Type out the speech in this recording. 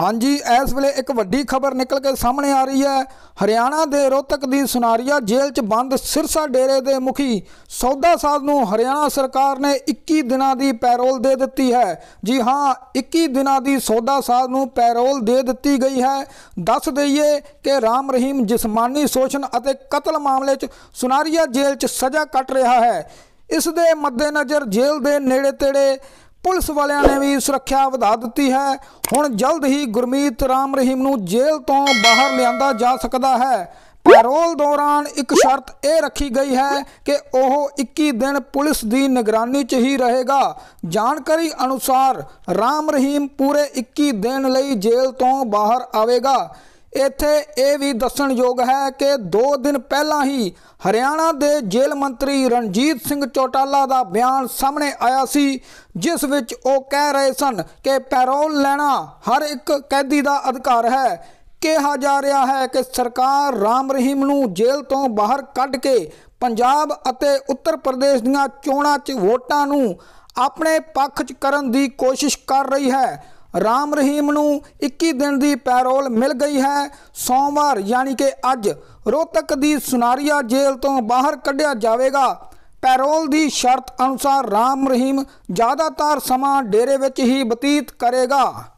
ਹਾਂਜੀ ਇਸ ਵੇਲੇ ਇੱਕ ਵੱਡੀ ਖਬਰ ਨਿਕਲ ਕੇ ਸਾਹਮਣੇ ਆ ਰਹੀ ਹੈ ਹਰਿਆਣਾ ਦੇ ਰੋਹਤਕ ਦੀ ਸੁਨਾਰੀਆ ਜੇਲ੍ਹ 'ਚ ਬੰਦ ਸਿਰਸਾ ਡੇਰੇ ਦੇ ਮੁਖੀ ਸੌਦਾ ਸਾਧ ਨੂੰ ਹਰਿਆਣਾ ਸਰਕਾਰ ਨੇ 21 ਦਿਨਾਂ ਦੀ ਪੈਰੋਲ ਦੇ ਦਿੱਤੀ ਹੈ ਜੀ ਹਾਂ 21 ਦਿਨਾਂ ਦੀ ਸੌਦਾ ਸਾਧ ਨੂੰ ਪੈਰੋਲ ਦੇ ਦਿੱਤੀ ਗਈ ਹੈ ਦੱਸ ਦਈਏ ਕਿ ਰਾਮ ਰਹੀਮ ਜਿਸਮਾਨੀ ਸ਼ੋਸ਼ਣ ਅਤੇ ਕਤਲ ਮਾਮਲੇ 'ਚ ਸੁਨਾਰੀਆ ਜੇਲ੍ਹ 'ਚ ਸਜ਼ਾ ਕੱਟ ਰਿਹਾ ਹੈ ਇਸ ਦੇ ਮੱਦੇਨਜ਼ਰ ਜੇਲ੍ਹ ਦੇ ਨੇੜੇ-ਤੇੜੇ ਪੁਲਿਸ ਵਾਲਿਆਂ ਨੇ ਵੀ ਸੁਰੱਖਿਆ ਵਧਾ ਦਿੱਤੀ ਹੈ ਹੁਣ ਜਲਦ ਹੀ ਗੁਰਮੀਤ ਰਾਮ ਰਹੀਮ ਨੂੰ ਜੇਲ੍ਹ ਤੋਂ ਬਾਹਰ ਲਿਆਂਦਾ ਜਾ ਸਕਦਾ ਹੈ ਪੈਰੋਲ ਦੌਰਾਨ ਇੱਕ ਸ਼ਰਤ ਇਹ ਰੱਖੀ ਗਈ ਹੈ ਕਿ ਉਹ 21 ਦਿਨ ਪੁਲਿਸ ਦੀ ਨਿਗਰਾਨੀ 'ਚ ਹੀ ਰਹੇਗਾ ਜਾਣਕਾਰੀ ਅਨੁਸਾਰ ਰਾਮ ਰਹੀਮ ਪੂਰੇ 21 ਦਿਨ ਲਈ ਜੇਲ੍ਹ ਤੋਂ ਬਾਹਰ ਆਵੇਗਾ ਇੱਥੇ ਇਹ ਵੀ ਦੱਸਣਯੋਗ ਹੈ ਕਿ 2 ਦਿਨ ਪਹਿਲਾਂ ਹੀ ਹਰਿਆਣਾ ਦੇ ਜੇਲ੍ਹ ਮੰਤਰੀ ਰਣਜੀਤ ਸਿੰਘ ਚੋਟਾਲਾ ਦਾ ਬਿਆਨ ਸਾਹਮਣੇ ਆਇਆ ਸੀ ਜਿਸ ਵਿੱਚ ਉਹ ਕਹਿ ਰਹੇ ਸਨ ਕਿ ਪੈਰੋਲ ਲੈਣਾ ਹਰ ਇੱਕ ਕੈਦੀ ਦਾ ਅਧਿਕਾਰ ਹੈ ਕਿਹਾ ਜਾ ਰਿਹਾ ਹੈ ਕਿ ਸਰਕਾਰ ਰਾਮ ਰਹੀਮ ਨੂੰ ਜੇਲ੍ਹ ਤੋਂ ਬਾਹਰ ਕੱਢ ਕੇ ਪੰਜਾਬ ਅਤੇ ਉੱਤਰ ਪ੍ਰਦੇਸ਼ ਦੀਆਂ ਚੋਣਾਂ 'ਚ ਵੋਟਾਂ ਨੂੰ ਆਪਣੇ ਪੱਖ 'ਚ ਕਰਨ ਦੀ ਕੋਸ਼ਿਸ਼ ਕਰ ਰਹੀ ਹੈ ਰਾਮ ਰਹੀਮ ਨੂੰ 21 ਦਿਨ ਦੀ ਪੈਰੋਲ ਮਿਲ ਗਈ ਹੈ ਸੋਮਵਾਰ ਯਾਨੀ ਕਿ ਅੱਜ ਰੋਤਕ ਦੀ ਸੁਨਾਰੀਆ ਜੇਲ੍ਹ ਤੋਂ ਬਾਹਰ ਕੱਢਿਆ ਜਾਵੇਗਾ ਪੈਰੋਲ ਦੀ ਸ਼ਰਤ ਅਨੁਸਾਰ ਰਾਮ ਰਹੀਮ ਜ਼ਿਆਦਾਤਰ ਸਮਾਂ ਡੇਰੇ ਵਿੱਚ ਹੀ ਬਤੀਤ ਕਰੇਗਾ